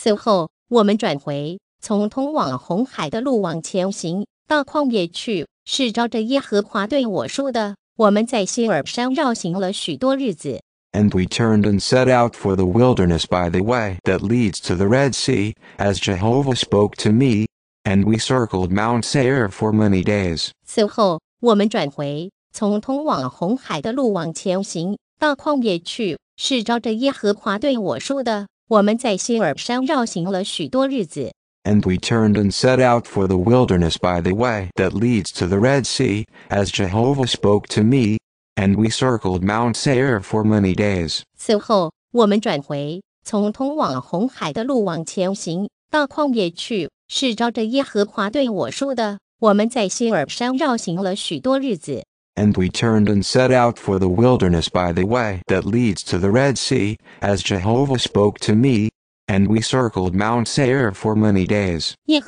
此后，我们转回，从通往红海的路往前行，到旷野去，是照着耶和华对我说的。我们在希尔山绕行了许多日子。And we turned and set out for the wilderness by the way that leads to the Red Sea, as Jehovah spoke to me, and we circled Mount Seir for many days. 此后，我们转回，从通往红海的路往前行，到旷野去，是照着耶和华对我说的。我们在希尔山绕行了许多日子。And we turned and set out for the wilderness by the way that leads to the Red Sea, as Jehovah spoke to me, and we circled Mount Seir for many days. 此后，我们转回，从通往红海的路往前行，到旷野去，是照着耶和华对我说的。我们在希尔山绕行了许多日子。and we turned and set out for the wilderness by the way that leads to the Red Sea, as Jehovah spoke to me, and we circled Mount Seir for many days. then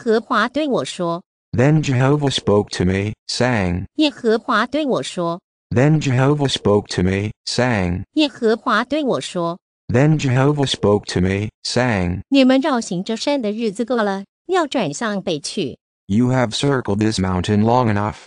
Jehovah spoke to me, saying, Then Jehovah spoke to me, saying, Then Jehovah spoke to me, saying, You have circled this mountain long enough.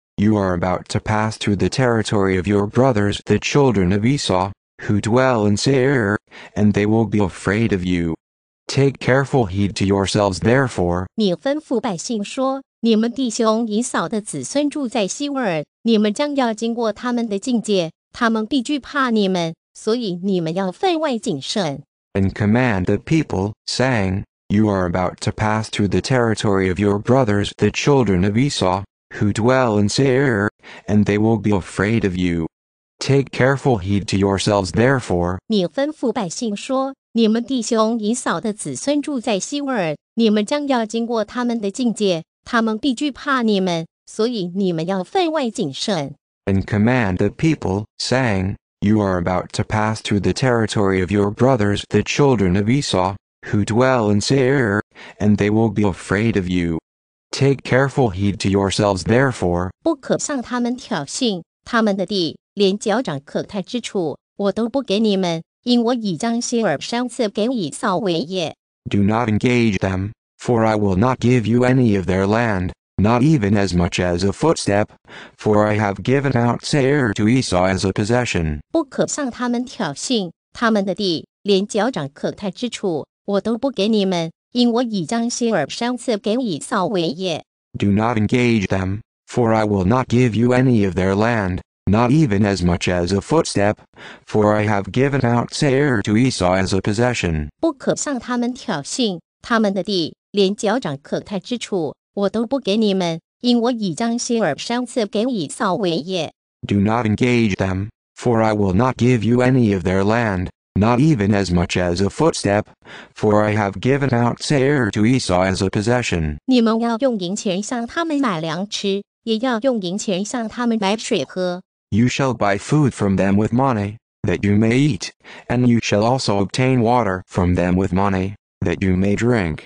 You are about to pass through the territory of your brothers the children of Esau, who dwell in Seir, and they will be afraid of you. Take careful heed to yourselves therefore. And command the people, saying, You are about to pass through the territory of your brothers the children of Esau, who dwell in Seir, and they will be afraid of you. Take careful heed to yourselves, therefore. 你吩咐百姓说：你们弟兄以扫的子孙住在希沃尔，你们将要经过他们的境界，他们必惧怕你们，所以你们要分外谨慎。And command the people, saying, You are about to pass through the territory of your brothers, the children of Esau, who dwell in Seir, and they will be afraid of you. Take careful heed to yourselves, therefore. 不可向他们挑衅，他们的地，连脚掌可踏之处，我都不给你们，因我已将希尔山赐给以扫为业。Do not engage them, for I will not give you any of their land, not even as much as a footstep, for I have given out Seir to Esau as a possession. 不可向他们挑衅，他们的地，连脚掌可踏之处，我都不给你们，do not engage them, for I will not give you any of their land, not even as much as a footstep, for I have given out Seir to Esau as a possession. Do not engage them, for I will not give you any of their land, not even as much as a footstep, for I have given out Seir to Esau as a possession. You shall buy food from them with money, that you may eat, and you shall also obtain water from them with money, that you may drink.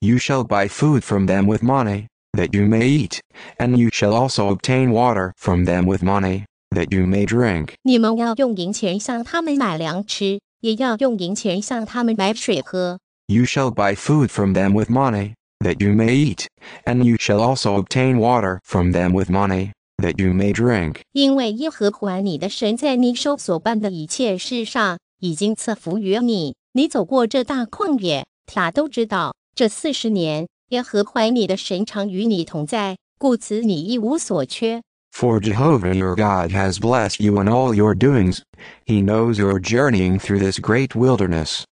You shall buy food from them with money, that you may eat, and you shall also obtain water from them with money, that you may drink. 你们要用银钱向他们买粮吃，也要用银钱向他们买水喝。You shall buy food from them with money, that you may eat, and you shall also obtain water from them with money, that you may drink. 因为耶和华你的神在你手所办的一切事上，已经赐福于你。你走过这大旷野，他都知道。这四十年，耶和怀你的神常与你同在，故此你一无所缺。For Jehovah your God has blessed you in all your doings. He knows your journeying through this great wilderness.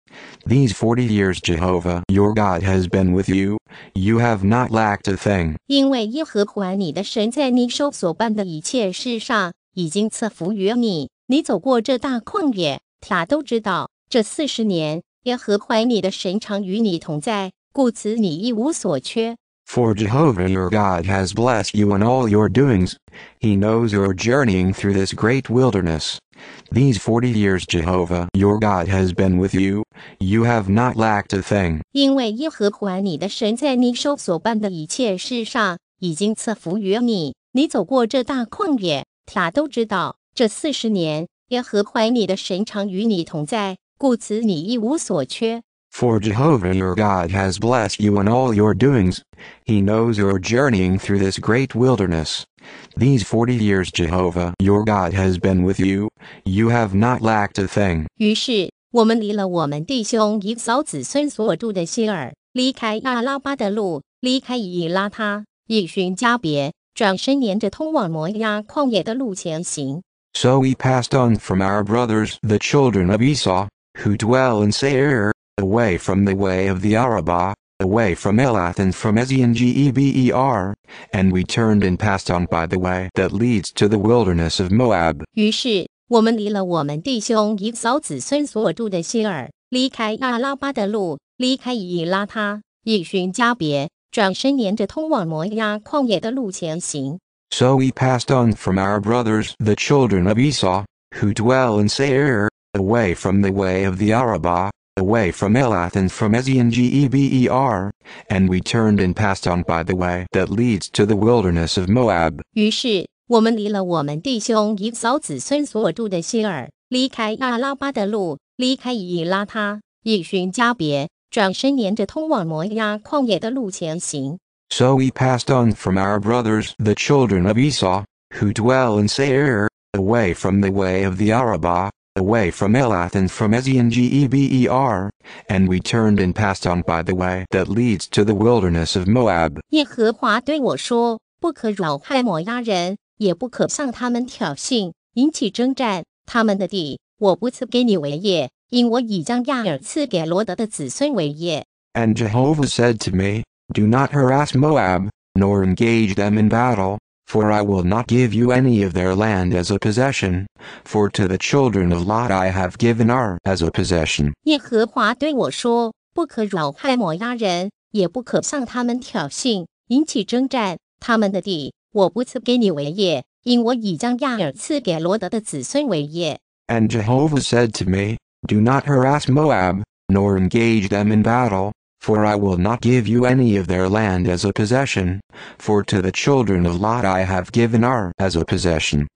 These forty years Jehovah your God has been with you. You have not lacked a thing. 因为耶和华你的神在你手所办的一切事上已经赐福于你。你走过这大旷野，他都知道。这四十年，耶和华你的神常与你同在，for Jehovah your God has blessed you in all your doings. He knows your journeying through this great wilderness. These forty years Jehovah your God has been with you. You have not lacked a thing. 因为耶和华你的神在你手所办的一切事上已经赐福于你。你走过这大旷野，他都知道。这四十年，耶和华你的神常与你同在，故此你一无所缺。for Jehovah your God has blessed you in all your doings. He knows your journeying through this great wilderness. These forty years Jehovah your God has been with you. You have not lacked a thing. 于是，我们离了我们弟兄以扫子孙所住的希尔，离开亚拉巴的路，离开以拉他，以寻加别，转身沿着通往摩押旷野的路前行。So we passed on from our brothers, the children of Esau, who dwell in Seir away from the way of the Arabah, away from Elath and from Ezion-Geber, and we turned and passed on by the way that leads to the wilderness of Moab. So we passed on from our brothers the children of Esau, who dwell in Seir, away from the way of the Arabah, away from Elath and from Ezion-Geber, and we turned and passed on by the way that leads to the wilderness of Moab. 于是，我们离了我们弟兄以扫子孙所住的希尔，离开亚拉巴的路，离开以拉他，以寻加别，转身沿着通往摩押旷野的路前行。So we passed on from our brothers, the children of Esau, who dwell in Seir, away from the way of the Arabah, away from Elath and from Ezion-Geber, and we turned and passed on by the way that leads to the wilderness of Moab. And Jehovah said to me, Do not harass Moab, nor engage them in battle, for I will not give you any of their land as a possession, for to the children of Lot I have given Ar as a possession. And Jehovah said to me, Do not harass Moab, nor engage them in battle, for I will not give you any of their land as a possession, for to the children of Lot I have given Ar as a possession.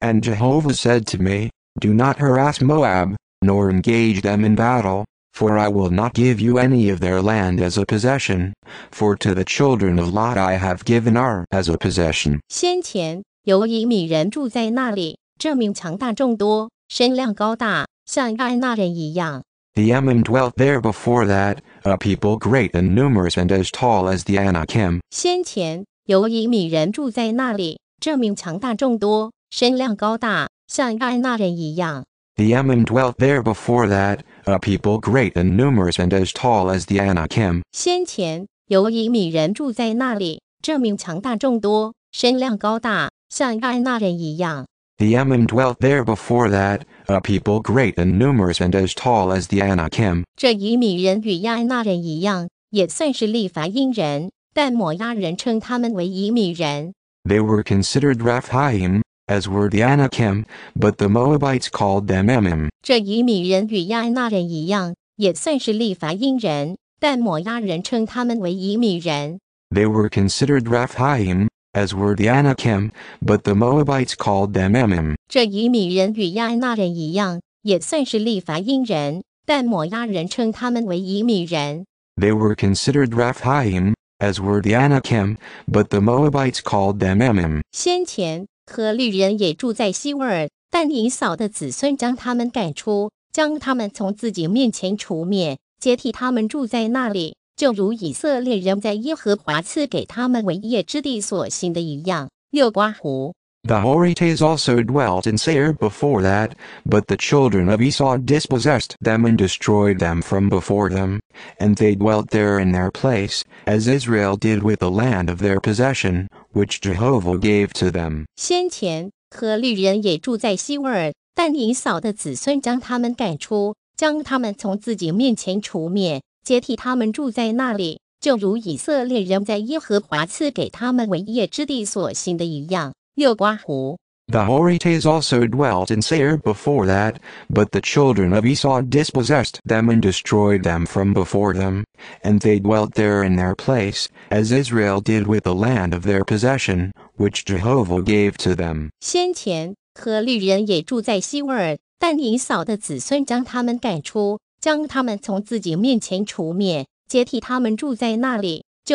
And Jehovah said to me, Do not harass Moab, nor engage them in battle, for I will not give you any of their land as a possession, for to the children of Lot I have given Ar as a possession。先前有以米人住在那里，证明强大众多，身量高大，像爱那人一样。The Ammon dwelt there before that, a people great and numerous and as tall as the Anakim。先前有以米人住在那里，证明强大众多，身量高大，像爱那人一样。the Ammon dwelt there before that, a people great and numerous and as tall as the Anakim. 先前有以米人住在那里，证明强大众多，身量高大，像爱那人一样。The Ammon dwelt there before that, a people great and numerous and as tall as the Anakim. 这以米人与亚那人一样，也算是利伐因人，但摩押人称他们为以米人。They were considered Raphaim, as were the Anakim, but the Moabites called them Emim. 这以米人与亚纳人一样，也算是利伐因人，但摩押人称他们为以米人。They were considered Raphaim, as were the Anakim, but the Moabites called them Emim. 这以米人与亚纳人一样，也算是利伐因人，但摩押人称他们为以米人。They were considered Raphaim, as were the Anakim, but the Moabites called them Emim. 先前和绿人也住在西沃尔，但尹嫂的子孙将他们赶出，将他们从自己面前除灭，接替他们住在那里，就如以色列人在耶和华赐给他们为业之地所行的一样。六瓜湖。The Horites also dwelt in Seir before that, but the children of Esau dispossessed them and destroyed them from before them, and they dwelt there in their place, as Israel did with the land of their possession, which Jehovah gave to them. 先前和律人也住在希温尔，但以扫的子孙将他们赶出，将他们从自己面前除灭，接替他们住在那里，就如以色列人在耶和华赐给他们为业之地所行的一样。Yogwahu. The Horites also dwelt in Seir before that, but the children of Esau dispossessed them and destroyed them from before them, and they dwelt there in their place, as Israel did with the land of their possession, which Jehovah gave to them. 先前和律人也住在希沃尔，但以扫的子孙将他们赶出，将他们从自己面前除灭，接替他们住在那里。the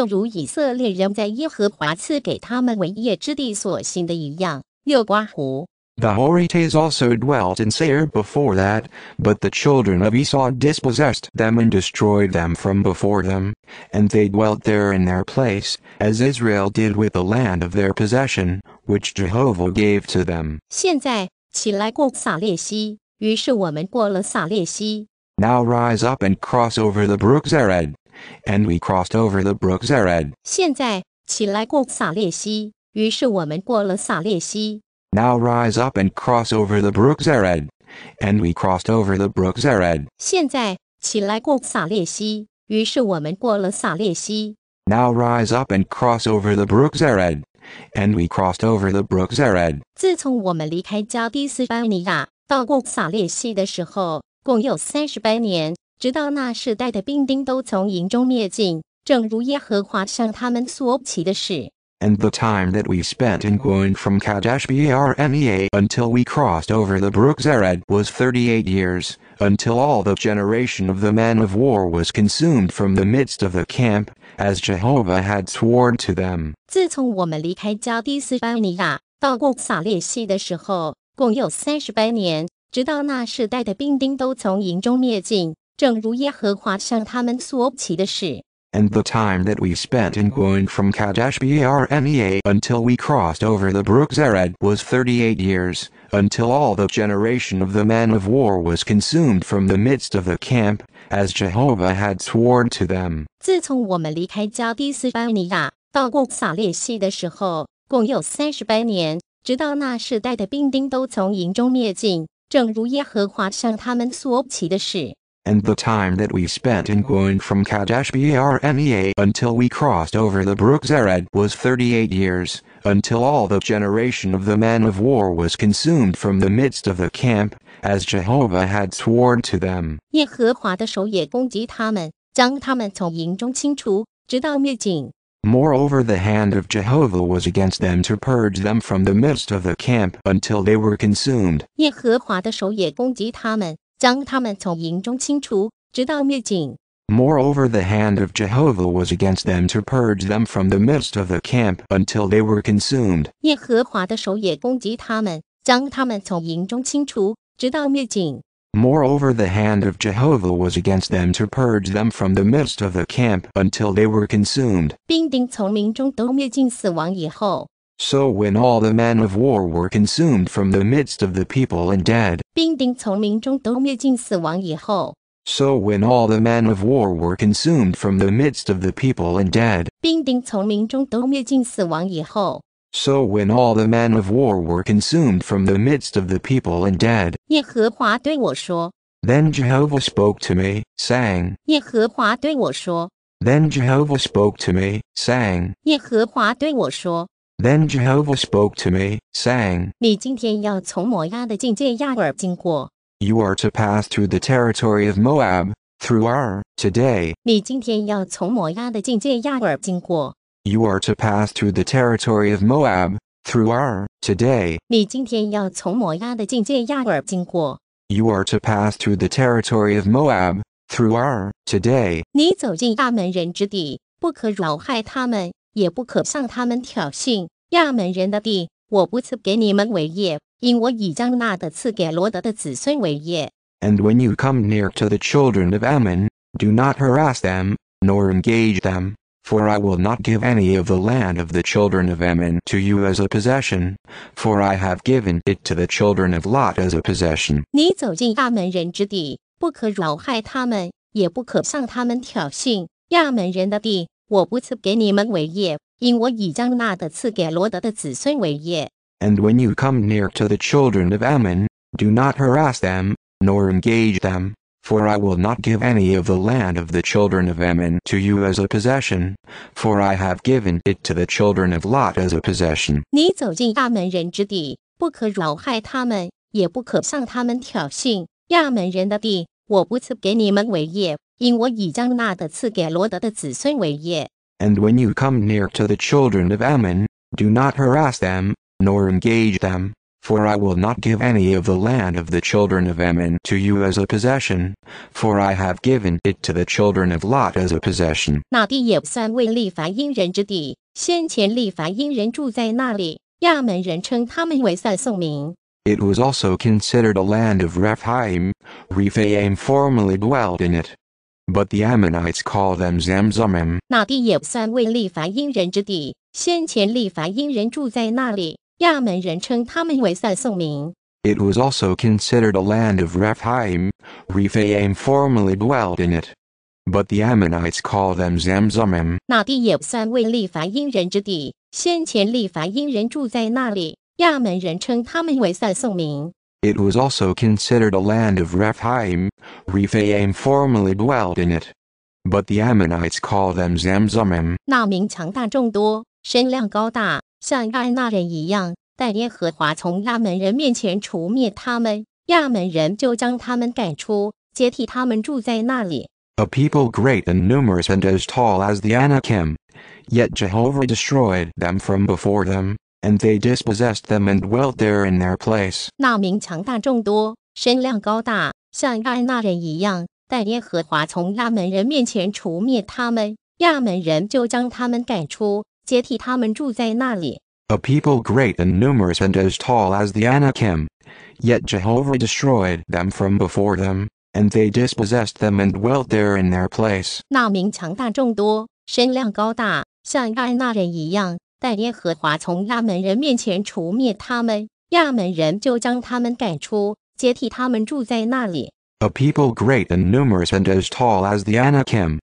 Horites also dwelt in Seir before that, but the children of Esau dispossessed them and destroyed them from before them, and they dwelt there in their place, as Israel did with the land of their possession, which Jehovah gave to them. Now rise up and cross over the brook Zered, and we crossed over the brook Zered. Now rise up and cross over the brook Zered, and we crossed over the brook Zered. Now rise up and cross over the brook Zered, and we crossed over the brook Zered. 自从我们离开加迪斯班尼亚到过撒列溪的时候，共有三十八年。直到那世代的兵丁都从营中灭尽，正如耶和华向他们所起的事。And the time that we spent in going from Kadesh Barnea until we crossed over the brook Zered was thirty eight years, until all the generation of the men of war was consumed from the midst of the camp, as Jehovah had sworn to them. 自从我们离开加迪斯班尼亚，到过撒列西的时候，共有三十八年，直到那世代的兵丁都从营中灭尽，and the time that we spent in going from Kadesh Barnea until we crossed over the brook Zered was 38 years, until all the generation of the man of war was consumed from the midst of the camp, as Jehovah had sworn to them. 自从我们离开加迪斯班尼亚，到过撒列西的时候，共有三十八年，直到那世代的兵丁都从营中灭尽，正如耶和华向他们所起的誓。and the time that we spent in going from Kadesh Barnea until we crossed over the brook Zered was 38 years, until all the generation of the man of war was consumed from the midst of the camp, as Jehovah had sworn to them. 耶和华的手也攻击他们，将他们从营中清除，直到灭尽。Moreover, the hand of Jehovah was against them to purge them from the midst of the camp until they were consumed. 耶和华的手也攻击他们，将他们从营中清除，直到灭尽。Moreover, the hand of Jehovah was against them to purge them from the midst of the camp until they were consumed. 耶和华的手也攻击他们，将他们从营中清除，直到灭尽。Moreover, the hand of Jehovah was against them to purge them from the midst of the camp until they were consumed. So when all the men of war were consumed from the midst of the people and dead, 兵丁从民中都灭尽死亡以后, so when all the men of war were consumed from the midst of the people and dead, 兵丁从民中都灭尽死亡以后, so when all the men of war were consumed from the midst of the people and dead, 耶和华对我说, then Jehovah spoke to me, saying, 耶和华对我说, then Jehovah spoke to me, saying, 耶和华对我说, then Jehovah spoke to me, saying, "You are to pass through the territory of Moab, through Ar, today. You are to pass through the territory of Moab, through Ar, today. You are to pass through the territory of Moab, through Ar, today. 你走进亚门人之地，不可扰害他们，也不可向他们挑衅。亚门人的地，我不赐给你们为业，因我已将那的赐给罗德的子孙为业。And when you come near to the children of Ammon, do not harass them, nor engage them, for I will not give any of the land of the children of Ammon to you as a possession, for I have given it to the children of Lot as a possession. 你走进亚门人之地，不可扰害他们，也不可向他们挑衅。亚门人的地，我不赐给你们为业，因我已将那的赐给罗德的子孙为业。And when you come near to the children of Ammon, do not harass them, nor engage them, for I will not give any of the land of the children of Ammon to you as a possession, for I have given it to the children of Lot as a possession. 你走进亚门人之地，不可扰害他们，也不可向他们挑衅。亚门人的地，我不赐给你们为业，因我已将那的赐给罗德的子孙为业。And when you come near to the children of Ammon, do not harass them, nor engage them, for I will not give any of the land of the children of Ammon to you as a possession, for I have given it to the children of Lot as a possession. 那地也算为利凡因人之地，先前利凡因人住在那里，亚门人称他们为塞宋民。It was also considered a land of Rephaim. Rephaim formerly dwelt in it. But the Ammonites call them Zamzumim. 那地也算为利伐因人之地。先前利伐因人住在那里，亚门人称他们为散宋民。It was also considered a land of Rephaim. Rephaim formerly dwelt in it. But the Ammonites call them Zamzumim. 那地也算为利伐因人之地。先前利伐因人住在那里，亚门人称他们为散宋民。it was also considered a land of Rephaim, Rephaim formerly dwelt in it. But the Ammonites call them Zamzumim. 那民强大众多，身量高大，像爱那人一样。但耶和华从亚门人面前除灭他们，亚门人就将他们赶出，接替他们住在那里。A people great and numerous and as tall as the Anakim, yet Jehovah destroyed them from before them, and they dispossessed them and dwelt there in their place. A people great and numerous and as tall as the Anakim, yet Jehovah destroyed them from before them, and they dispossessed them and dwelt there in their place. 那民强大众多，身量高大，像爱那人一样。但耶和华从亚门人面前除灭他们，亚门人就将他们赶出，接替他们住在那里。A people great and numerous and as tall as the Anakim,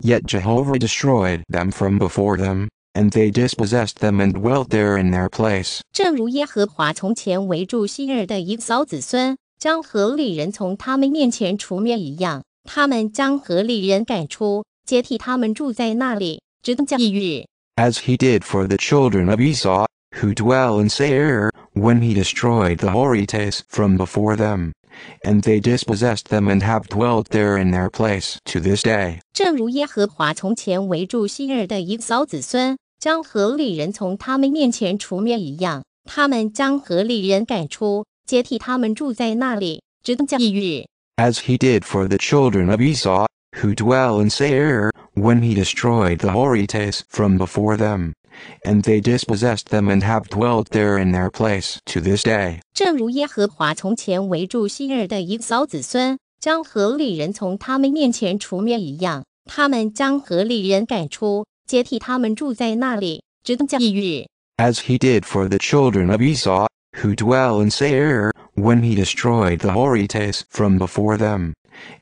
yet Jehovah destroyed them from before them, and they dispossessed them and dwelt there in their place。正如耶和华从前围住希珥的一扫子孙，将何利人从他们面前除灭一样，他们将何利人赶出，接替他们住在那里，直到今日。as he did for the children of Esau, who dwell in Seir, when he destroyed the Horites from before them, and they dispossessed them and have dwelt there in their place to this day. 正如耶和华从前围住昔日的以扫子孙，将何利人从他们面前除灭一样，他们将何利人赶出，接替他们住在那里，直到地狱。As he did for the children of Esau, who dwell in Seir, when he destroyed the Horites from before them, and they dispossessed them and have dwelt there in their place to this day. 正如耶和华从前围住昔日的以扫子孙，将何利人从他们面前除灭一样，他们将何利人赶出，接替他们住在那里，直到一日。As he did for the children of Esau, who dwell in Seir, when he destroyed the Horites from before them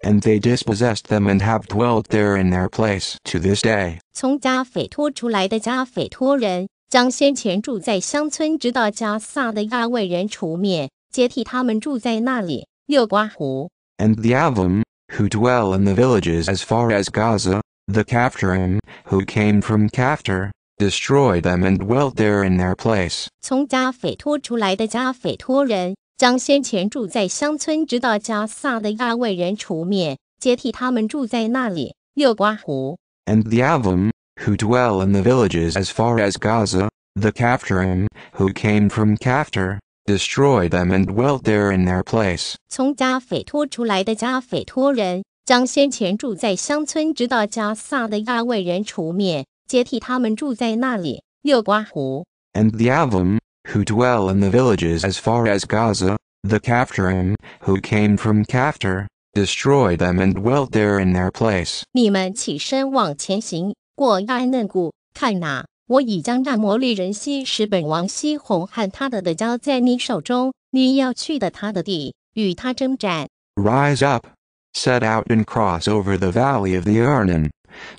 and they dispossessed them and have dwelt there in their place to this day. 从加斐托出来的加斐托人将先前住在乡村直到加萨的亚卫人除灭，接替他们住在那里。热瓜湖。And the Avim, who dwell in the villages as far as Gaza, the Kaphtarim, who came from Kaphtar, destroyed them and dwelt there in their place. 从加斐托出来的加斐托人将先前住在乡村直到加萨的亚魏人除灭，接替他们住在那里。六瓜湖 the Avim, who dwell in the villages as far as Gaza, the Kaphtarim, who came from Kaphtar, destroy them and dwelt there in their place. 从加斐托出来的加斐托人，将先前住在乡村直到加萨的亚魏人除灭，接替他们住在那里。六瓜湖 the Avim, who dwell in the villages as far as Gaza, the Kaftarim, who came from Kaftar, destroyed them and dwelt there in their place. Rise up, set out and cross over the valley of the Arnon.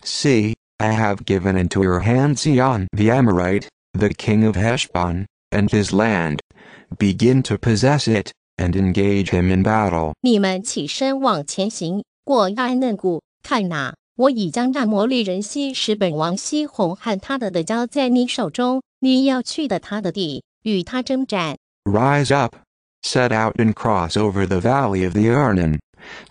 See, I have given into your hand Zion the Amorite, the king of Heshbon, and his land, begin to possess it, and engage him in battle. 你们起身往前行，过艾嫩谷，看哪，我已将那魔力人心使本王西红和他的的交在你手中，你要去的他的地，与他征战。Rise up, set out and cross over the valley of the Arnon.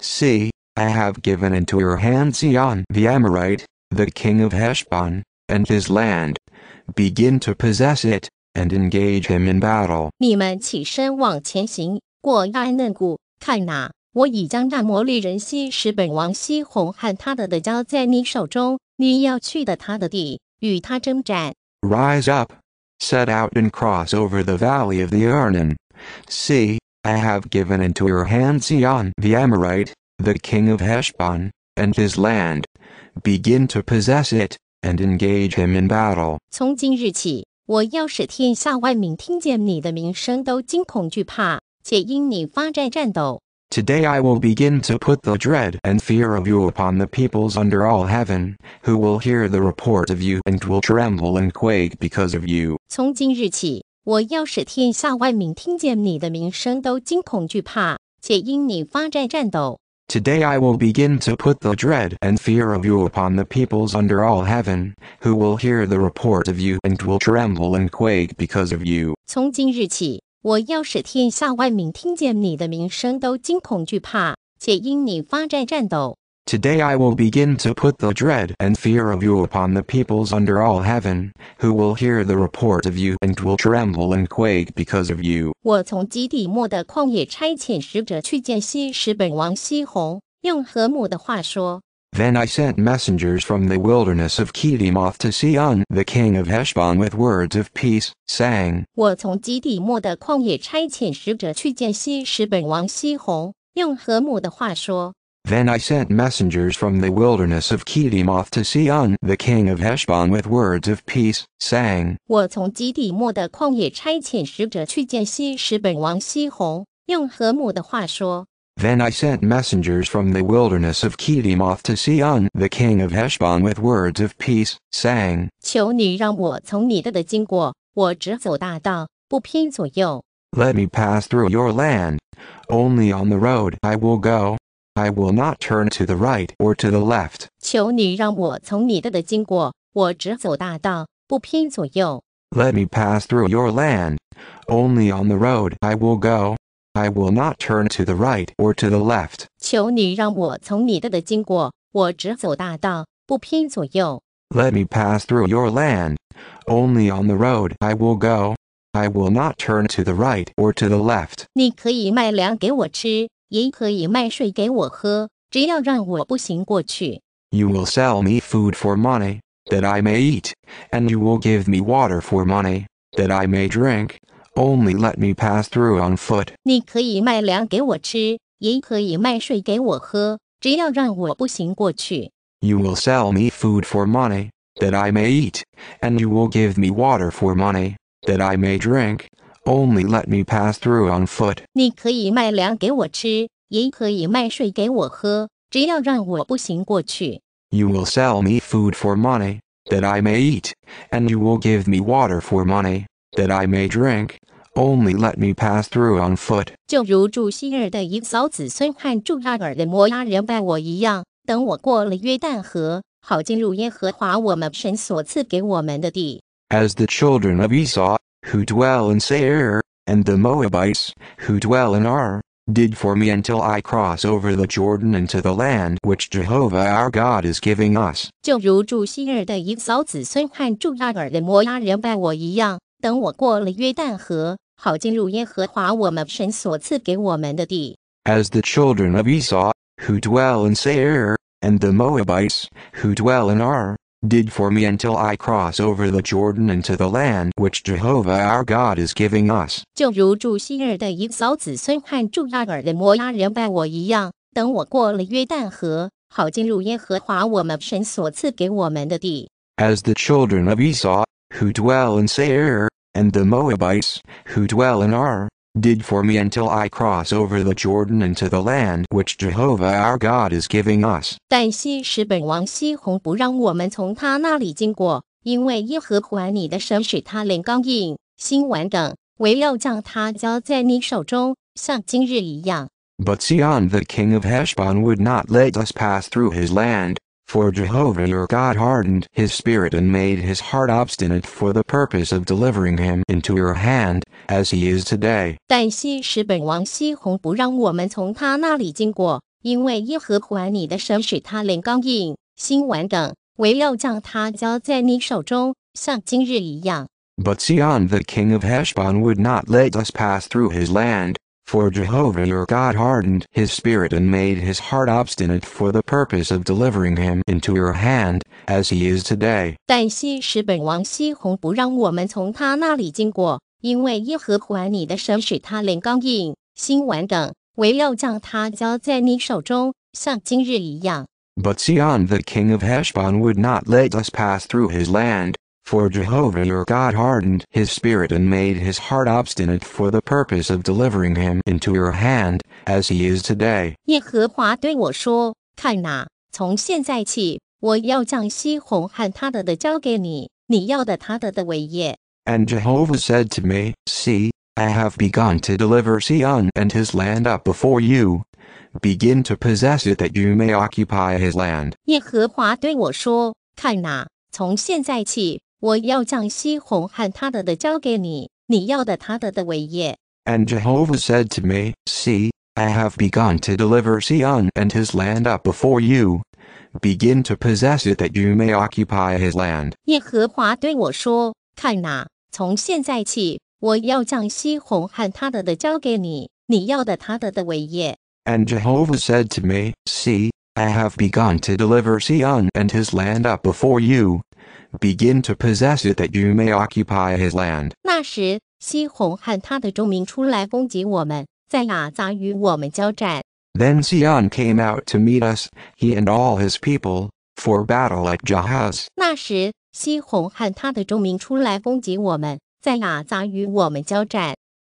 See, I have given into your hands Zion the Amorite, the king of Heshbon, and his land. Begin to possess it, and engage him in battle. Rise up, set out and cross over the valley of the Arnon. See, I have given into your hands Zion the Amorite, the king of Heshbon, and his land. Begin to possess it, and engage him in battle. 从今日起，我要使天下万民听见你的名声都惊恐惧怕，且因你发战战斗。Today I will begin to put the dread and fear of you upon the peoples under all heaven, who will hear the report of you and will tremble and quake because of you。从今日起，我要使天下万民听见你的名声都惊恐惧怕，且因你发战战斗。Today I will begin to put the dread and fear of you upon the peoples under all heaven, who will hear the report of you and will tremble and quake because of you. 从今日起，我要使天下万民听见你的名声都惊恐惧怕，且因你发战战斗。Today I will begin to put the dread and fear of you upon the peoples under all heaven, who will hear the report of you and will tremble and quake because of you. Then I sent messengers from the wilderness of Kedimoth to Sion, the king of Heshbon, with words of peace, saying, then I sent messengers from the wilderness of Kedimoth to Sion, the king of Heshbon with words of peace, saying, then I sent messengers from the wilderness of Kedimoth to Sion, the king of Heshbon with words of peace, saying, 求你让我从你的的经过，我只走大道，不偏左右。Let me pass through your land. Only on the road I will go, I will not turn to the right or to the left. 求你让我从你的的经过，我只走大道，不偏左右。Let me pass through your land. Only on the road I will go. I will not turn to the right or to the left. 求你让我从你的的经过，我只走大道，不偏左右。Let me pass through your land. Only on the road I will go. I will not turn to the right or to the left. 你可以卖粮给我吃，you will sell me food for money that I may eat, and you will give me water for money that I may drink. Only let me pass through on foot. You will sell me food for money that I may eat, and you will give me water for money that I may drink. Only let me pass through on foot. You will sell me food for money, that I may eat, and you will give me water for money, that I may drink. Only let me pass through on foot。就如住希尔的一嫂子孙和住亚尔的摩押人拜我一样，等我过了约旦河，好进入耶和华我们神所赐给我们的地。As the children of Esau who dwell in Seir, and the Moabites, who dwell in Ar, did for me until I cross over the Jordan into the land which Jehovah our God is giving us。正如住希尔的以扫子孙和住亚尔的摩押人拜我一样，等我过了约旦河，好进入耶和华我们神所赐给我们的地。As the children of Esau, who dwell in Seir, and the Moabites, who dwell in Ar, did for me until I cross over the Jordan into the land which Jehovah our God is giving us。就如住希尔的以扫子孙和住亚尔的摩押人拜我一样，等我过了约旦河，好进入耶和华我们神所赐给我们的地。As the children of Esau, who dwell in Seir, and the Moabites, who dwell in Ar, did for me until I cross over the Jordan into the land which Jehovah our God is giving us. But Sion the king of Heshbon would not let us pass through his land, for Jehovah your God hardened his spirit and made his heart obstinate for the purpose of delivering him into your hand, as he is today. But Sion the king of Heshbon would not let us pass through his land, for Jehovah your God hardened his spirit and made his heart obstinate for the purpose of delivering him into your hand, as he is today. 但西使本王西宏不让我们从他那里经过，因为耶和华你的神使他灵刚硬、心顽梗，唯要将他交在你手中，像今日一样。But Sion the king of Heshbon would not let us pass through his land, for Jehovah your God hardened his spirit and made his heart obstinate for the purpose of delivering him into your hand, as he is today. 耶和华对我说：“看哪，从现在起，我要将西红和他的的交给你，你要的他的的为业。” And Jehovah said to me, See, I have begun to deliver Sion and his land up before you. Begin to possess it that you may occupy his land. 我要将西红和他的的交给你，你要的他的的伟业。And Jehovah said to me, See, I have begun to deliver Sion and his land up before you. Begin to possess it that you may occupy his land. 耶和华对我说：“看哪，从现在起，我要将西红和他的的交给你，你要的他的的伟业。” And Jehovah said to me, See, I have begun to deliver Sion and his land up before you. Begin to possess it that you may occupy his land. Then Sion came out to meet us, he and all his people, for battle at Jahaz.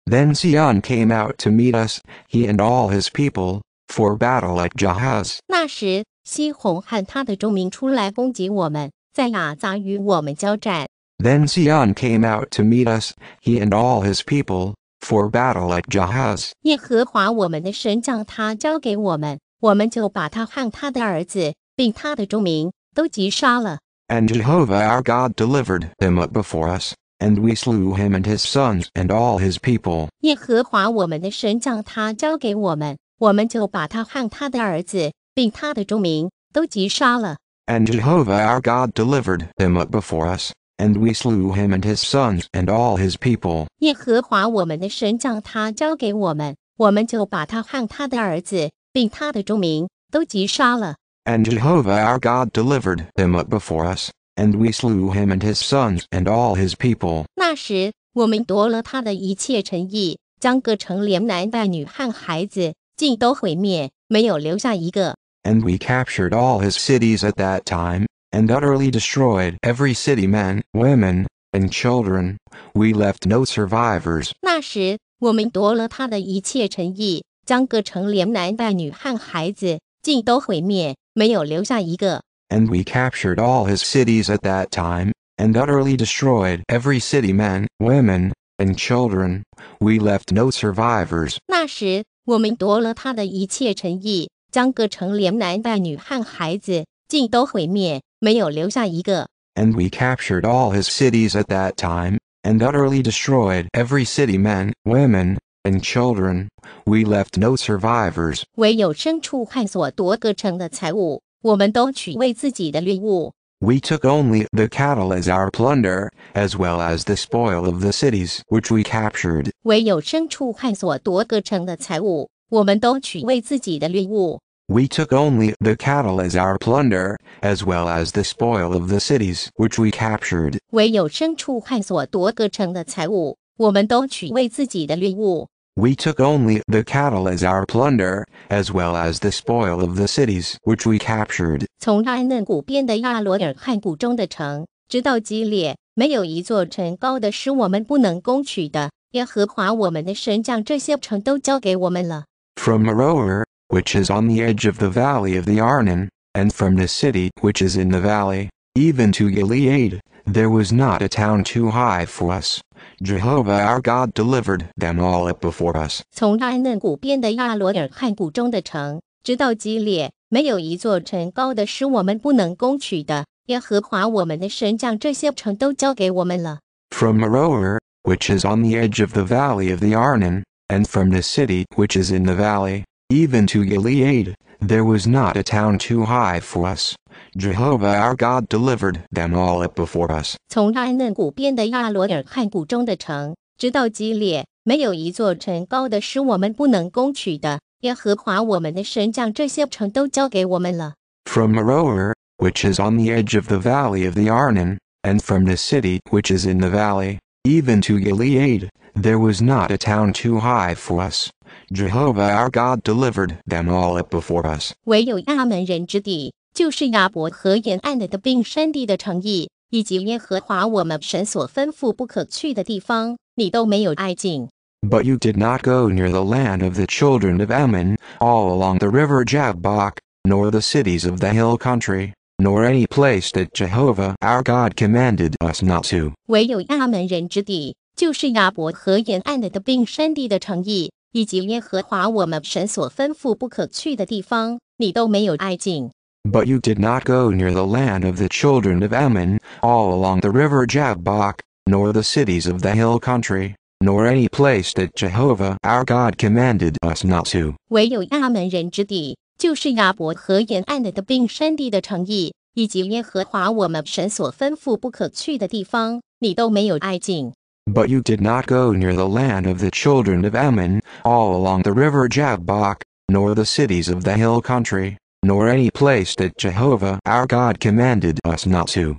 Then Sion came out to meet us, he and all his people, for battle at Jahaz。那时，西宏和他的众民出来攻击我们，在雅杂与我们交战。Then Sion came out to meet us, he and all his people, for battle at Jahaz。耶和华我们的神将他交给我们，我们就把他和他的儿子，并他的众民都击杀了。And Jehovah our God delivered him up before us, and we slew him and his sons and all his people. 耶和华我们的神将他交给我们，我们就把他和他的儿子并他的众民都击杀了。And Jehovah our God delivered him up before us, and we slew him and his sons and all his people. 耶和华我们的神将他交给我们，我们就把他和他的儿子并他的众民都击杀了。And Jehovah our God delivered him up before us, and we slew him and his sons and all his people. 那时，我们夺了他的一切诚意，将各城连男带女和孩子尽都毁灭，没有留下一个。And we captured all his cities at that time, and utterly destroyed every city men, women, and children. We left no survivors. 那时，我们夺了他的一切诚意，将各城连男带女和孩子尽都毁灭，没有留下一个。And we captured all his cities at that time, and utterly destroyed every city men, women, and children. We left no survivors. 那时，我们夺了他的一切诚意，将各城连男带女和孩子尽都毁灭，没有留下一个。And we captured all his cities at that time and utterly destroyed every city, men, women, and children. We left no survivors. 唯有牲畜、汗所夺各城的财物，我们都取为自己的掠物。We took only the cattle as our plunder, as well as the spoil of the cities which we captured. We took only the cattle as our plunder, as well as the spoil of the cities which we captured. 唯有牲畜和所夺各城的财物，我们都取为自己的掠物。we took only the cattle as our plunder, as well as the spoil of the cities which we captured. From Aroer, which is on the edge of the valley of the Arnon, and from the city which is in the valley, even to Gilead, there was not a town too high for us. Jehovah our God delivered them all up before us. 从安嫩谷边的亚罗尔汉谷中的城，直到基列，没有一座城高的是我们不能攻取的。耶和华我们的神将这些城都交给我们了。From Aroer, which is on the edge of the valley of the Arnon, and from the city which is in the valley, even to Gilead, there was not a town too high for us. Jehovah our God delivered them all up before us. From Aroer, which is on the edge of the valley of the Arnon, and from the city which is in the valley, even to Gilead, there was not a town too high for us. Jehovah our God delivered them all up before us. 唯有亚门人之地，就是亚伯河沿岸的的并山地的诚意，以及耶和华我们神所吩咐不可去的地方，你都没有挨近。But you did not go near the land of the children of Ammon, all along the river Jabbok, nor the cities of the hill country, nor any place that Jehovah our God commanded us not to。唯有亚门人之地，就是亚伯河沿岸的的并山地的诚意，以及耶和华我们神所吩咐不可去的地方，你都没有挨近。But you did not go near the land of the children of Ammon, all along the river Jabbok, nor the cities of the hill country, nor any place that Jehovah our God commanded us not to. 唯有亚门人之地，but you did not go near the land of the children of Ammon, all along the river Jabbok, nor the cities of the hill country, nor any place that Jehovah our God commanded us not to.